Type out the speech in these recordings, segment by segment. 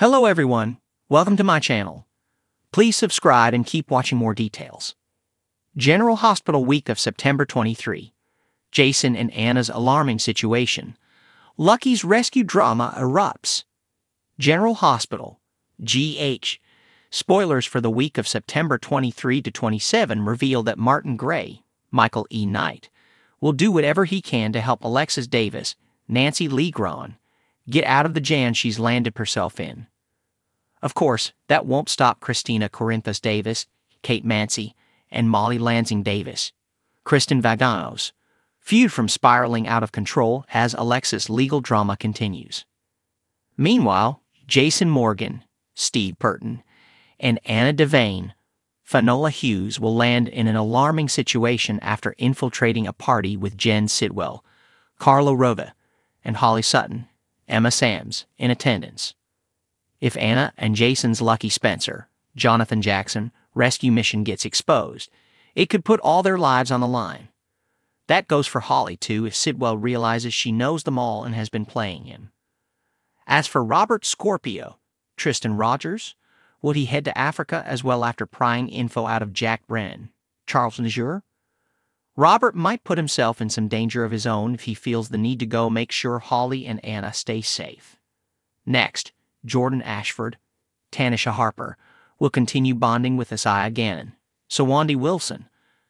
Hello everyone, welcome to my channel. Please subscribe and keep watching more details. General Hospital Week of September 23. Jason and Anna's alarming situation. Lucky's rescue drama erupts. General Hospital, GH. Spoilers for the week of September 23 to 27 reveal that Martin Gray, Michael E. Knight, will do whatever he can to help Alexis Davis, Nancy Legron, get out of the jam she's landed herself in. Of course, that won't stop Christina Corinthus Davis, Kate Mancy, and Molly Lansing Davis. Kristen Vaganos. Feud from spiraling out of control as Alexis' legal drama continues. Meanwhile, Jason Morgan, Steve Burton, and Anna Devane, Fanola Hughes will land in an alarming situation after infiltrating a party with Jen Sidwell, Carla Rova, and Holly Sutton, Emma Sams, in attendance. If Anna and Jason's Lucky Spencer, Jonathan Jackson, rescue mission gets exposed, it could put all their lives on the line. That goes for Holly, too, if Sidwell realizes she knows them all and has been playing him. As for Robert Scorpio, Tristan Rogers, would he head to Africa as well after prying info out of Jack Brennan, Charles Najure? Robert might put himself in some danger of his own if he feels the need to go make sure Holly and Anna stay safe. Next, Jordan Ashford, Tanisha Harper, will continue bonding with Isaiah Gannon, Sawandi Wilson,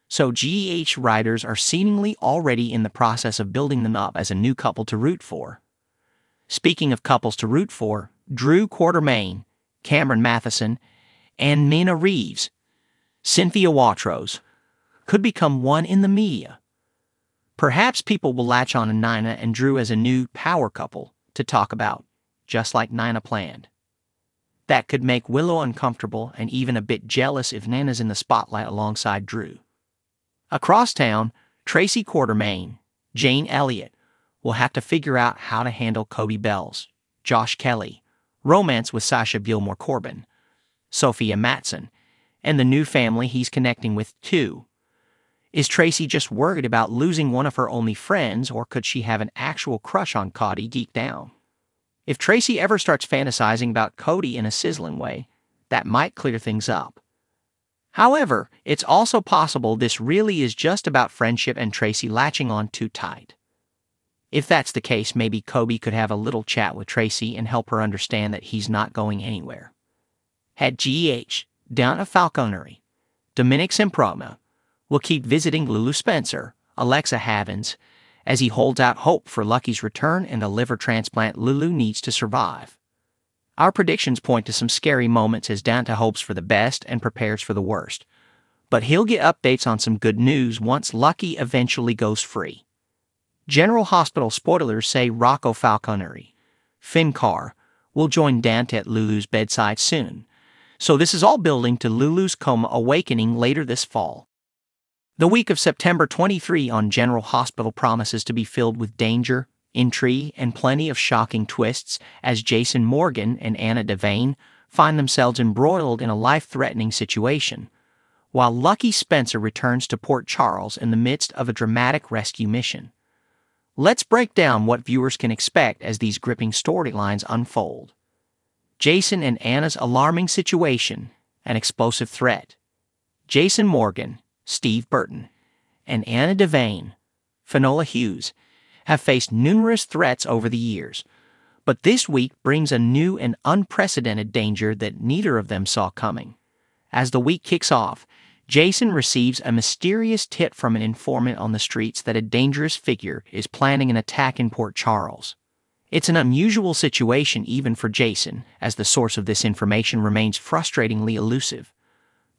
so GEH riders are seemingly already in the process of building them up as a new couple to root for. Speaking of couples to root for, Drew Quartermain, Cameron Matheson, and Mina Reeves, Cynthia Watros, could become one in the media. Perhaps people will latch on to Nina and Drew as a new power couple to talk about just like Nina planned. That could make Willow uncomfortable and even a bit jealous if Nana's in the spotlight alongside Drew. Across town, Tracy Quartermain, Jane Elliott, will have to figure out how to handle Kobe Bells, Josh Kelly, romance with Sasha Gilmore Corbin, Sophia Matson, and the new family he's connecting with, too. Is Tracy just worried about losing one of her only friends, or could she have an actual crush on Cody deep down? If Tracy ever starts fantasizing about Cody in a sizzling way, that might clear things up. However, it's also possible this really is just about friendship and Tracy latching on too tight. If that's the case, maybe Kobe could have a little chat with Tracy and help her understand that he's not going anywhere. Had GH down at Falconery, Dominic's in Promo, will keep visiting Lulu Spencer, Alexa Havens, as he holds out hope for Lucky's return and the liver transplant Lulu needs to survive. Our predictions point to some scary moments as Danta hopes for the best and prepares for the worst, but he'll get updates on some good news once Lucky eventually goes free. General Hospital spoilers say Rocco Falconeri, Fincar, will join Dante at Lulu's bedside soon, so this is all building to Lulu's coma awakening later this fall. The week of September 23 on General Hospital promises to be filled with danger, intrigue, and plenty of shocking twists as Jason Morgan and Anna Devane find themselves embroiled in a life threatening situation, while Lucky Spencer returns to Port Charles in the midst of a dramatic rescue mission. Let's break down what viewers can expect as these gripping storylines unfold. Jason and Anna's alarming situation, an explosive threat. Jason Morgan, Steve Burton, and Anna Devane, Finola Hughes, have faced numerous threats over the years, but this week brings a new and unprecedented danger that neither of them saw coming. As the week kicks off, Jason receives a mysterious tip from an informant on the streets that a dangerous figure is planning an attack in Port Charles. It's an unusual situation even for Jason, as the source of this information remains frustratingly elusive.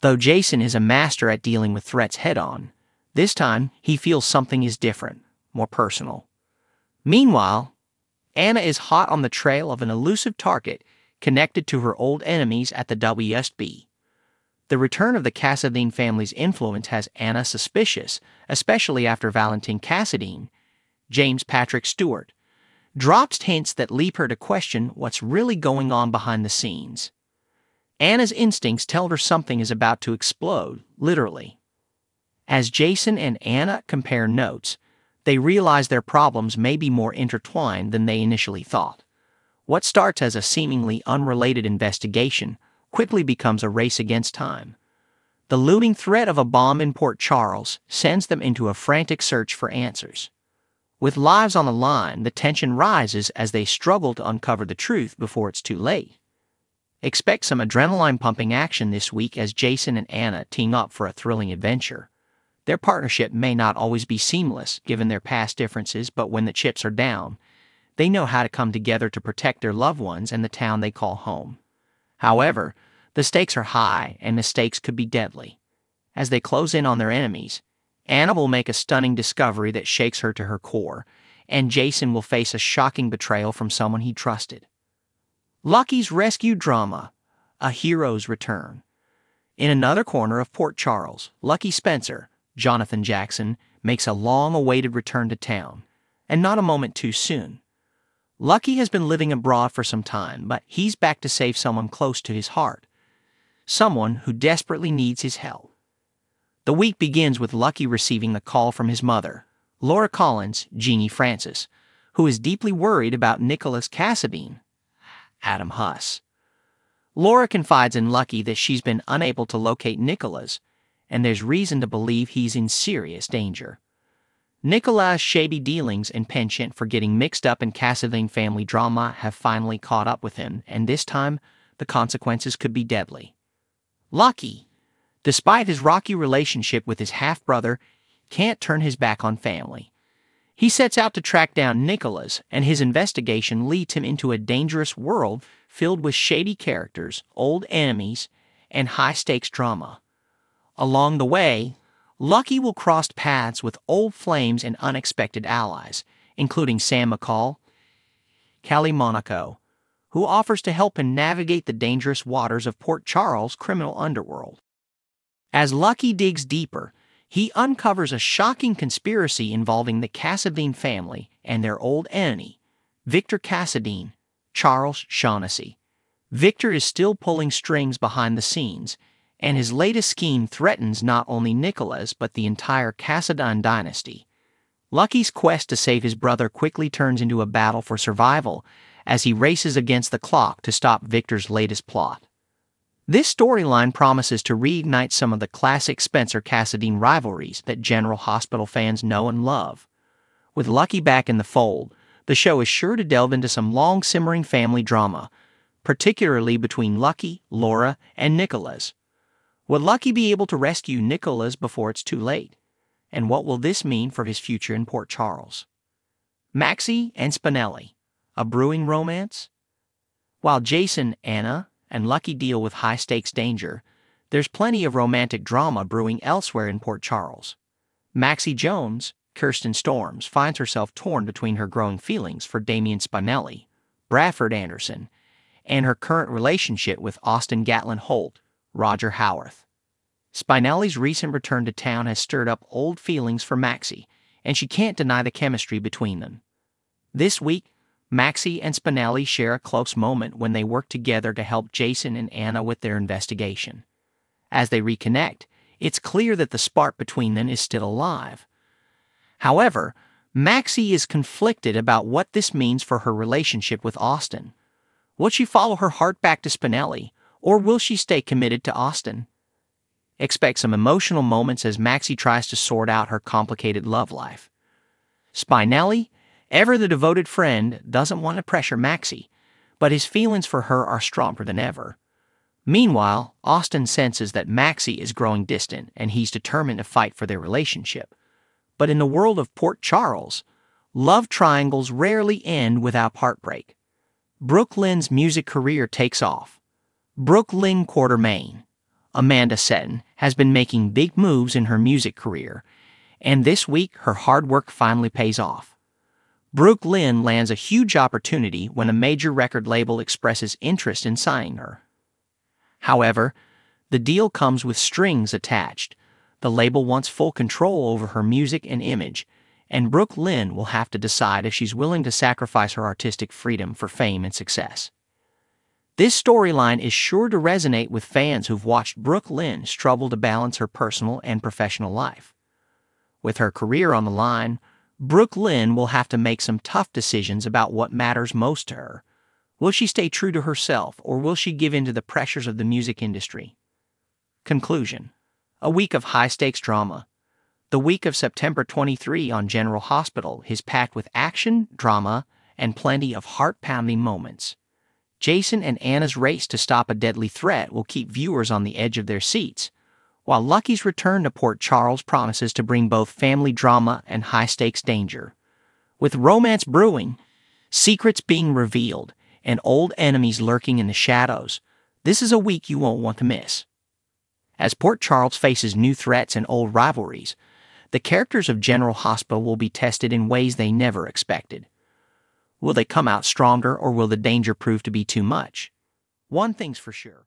Though Jason is a master at dealing with threats head on, this time he feels something is different, more personal. Meanwhile, Anna is hot on the trail of an elusive target connected to her old enemies at the WSB. The return of the Cassadine family's influence has Anna suspicious, especially after Valentine Cassadine, James Patrick Stewart, drops hints that leap her to question what's really going on behind the scenes. Anna's instincts tell her something is about to explode, literally. As Jason and Anna compare notes, they realize their problems may be more intertwined than they initially thought. What starts as a seemingly unrelated investigation quickly becomes a race against time. The looming threat of a bomb in Port Charles sends them into a frantic search for answers. With lives on the line, the tension rises as they struggle to uncover the truth before it's too late. Expect some adrenaline pumping action this week as Jason and Anna team up for a thrilling adventure. Their partnership may not always be seamless given their past differences, but when the chips are down, they know how to come together to protect their loved ones and the town they call home. However, the stakes are high and mistakes could be deadly. As they close in on their enemies, Anna will make a stunning discovery that shakes her to her core, and Jason will face a shocking betrayal from someone he trusted. Lucky's rescue drama, A Hero's Return. In another corner of Port Charles, Lucky Spencer, Jonathan Jackson, makes a long awaited return to town, and not a moment too soon. Lucky has been living abroad for some time, but he's back to save someone close to his heart, someone who desperately needs his help. The week begins with Lucky receiving the call from his mother, Laura Collins, Jeannie Francis, who is deeply worried about Nicholas Cassabine, Adam Huss. Laura confides in Lucky that she's been unable to locate Nicholas, and there's reason to believe he's in serious danger. Nicholas' shady dealings and penchant for getting mixed up in Castlevane family drama have finally caught up with him, and this time, the consequences could be deadly. Lucky, despite his rocky relationship with his half-brother, can't turn his back on family. He sets out to track down Nicholas, and his investigation leads him into a dangerous world filled with shady characters, old enemies, and high stakes drama. Along the way, Lucky will cross paths with old flames and unexpected allies, including Sam McCall, Callie Monaco, who offers to help him navigate the dangerous waters of Port Charles' criminal underworld. As Lucky digs deeper, he uncovers a shocking conspiracy involving the Cassadine family and their old enemy, Victor Cassadine, Charles Shaughnessy. Victor is still pulling strings behind the scenes, and his latest scheme threatens not only Nicholas but the entire Cassadine dynasty. Lucky's quest to save his brother quickly turns into a battle for survival as he races against the clock to stop Victor's latest plot. This storyline promises to reignite some of the classic Spencer Cassadine rivalries that General Hospital fans know and love. With Lucky back in the fold, the show is sure to delve into some long simmering family drama, particularly between Lucky, Laura, and Nicholas. Will Lucky be able to rescue Nicholas before it's too late? And what will this mean for his future in Port Charles? Maxie and Spinelli, a brewing romance? While Jason, Anna, and lucky deal with high stakes danger, there's plenty of romantic drama brewing elsewhere in Port Charles. Maxie Jones, Kirsten Storms, finds herself torn between her growing feelings for Damien Spinelli, Bradford Anderson, and her current relationship with Austin Gatlin Holt, Roger Howarth. Spinelli's recent return to town has stirred up old feelings for Maxie, and she can't deny the chemistry between them. This week, Maxie and Spinelli share a close moment when they work together to help Jason and Anna with their investigation. As they reconnect, it's clear that the spark between them is still alive. However, Maxie is conflicted about what this means for her relationship with Austin. Will she follow her heart back to Spinelli, or will she stay committed to Austin? Expect some emotional moments as Maxie tries to sort out her complicated love life. Spinelli Ever the devoted friend doesn't want to pressure Maxie, but his feelings for her are stronger than ever. Meanwhile, Austin senses that Maxie is growing distant and he's determined to fight for their relationship. But in the world of Port Charles, love triangles rarely end without heartbreak. Brooklyn's music career takes off. Brooklyn Quartermain, Amanda Seton, has been making big moves in her music career, and this week her hard work finally pays off. Brooke Lynn lands a huge opportunity when a major record label expresses interest in signing her. However, the deal comes with strings attached. The label wants full control over her music and image, and Brooke Lynn will have to decide if she's willing to sacrifice her artistic freedom for fame and success. This storyline is sure to resonate with fans who've watched Brooke Lynn struggle to balance her personal and professional life. With her career on the line, Brooke Lynn will have to make some tough decisions about what matters most to her. Will she stay true to herself, or will she give in to the pressures of the music industry? Conclusion A week of high stakes drama. The week of September 23 on General Hospital is packed with action, drama, and plenty of heart pounding moments. Jason and Anna's race to stop a deadly threat will keep viewers on the edge of their seats while Lucky's return to Port Charles promises to bring both family drama and high stakes danger, with romance brewing, secrets being revealed, and old enemies lurking in the shadows, this is a week you won't want to miss. As Port Charles faces new threats and old rivalries, the characters of General Hospital will be tested in ways they never expected. Will they come out stronger or will the danger prove to be too much? One thing's for sure.